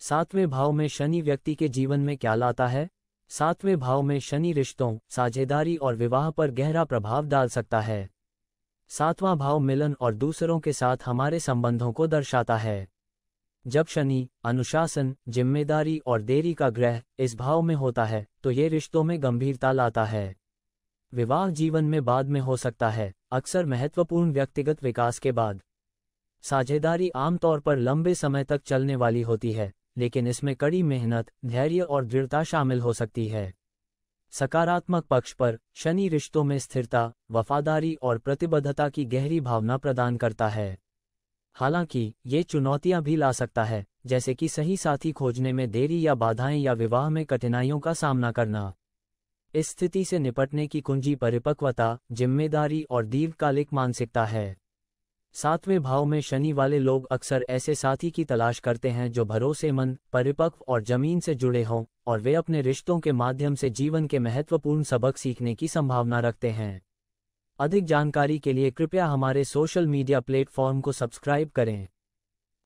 सातवें भाव में शनि व्यक्ति के जीवन में क्या लाता है सातवें भाव में शनि रिश्तों साझेदारी और विवाह पर गहरा प्रभाव डाल सकता है सातवां भाव मिलन और दूसरों के साथ हमारे संबंधों को दर्शाता है जब शनि अनुशासन जिम्मेदारी और देरी का ग्रह इस भाव में होता है तो ये रिश्तों में गंभीरता लाता है विवाह जीवन में बाद में हो सकता है अक्सर महत्वपूर्ण व्यक्तिगत विकास के बाद साझेदारी आमतौर पर लंबे समय तक चलने वाली होती है लेकिन इसमें कड़ी मेहनत धैर्य और दृढ़ता शामिल हो सकती है सकारात्मक पक्ष पर शनि रिश्तों में स्थिरता वफादारी और प्रतिबद्धता की गहरी भावना प्रदान करता है हालांकि ये चुनौतियां भी ला सकता है जैसे कि सही साथी खोजने में देरी या बाधाएं या विवाह में कठिनाइयों का सामना करना इस स्थिति से निपटने की कुंजी परिपक्वता जिम्मेदारी और दीर्घकालिक मानसिकता है सातवें भाव में शनि वाले लोग अक्सर ऐसे साथी की तलाश करते हैं जो भरोसेमंद परिपक्व और जमीन से जुड़े हों और वे अपने रिश्तों के माध्यम से जीवन के महत्वपूर्ण सबक सीखने की संभावना रखते हैं अधिक जानकारी के लिए कृपया हमारे सोशल मीडिया प्लेटफॉर्म को सब्सक्राइब करें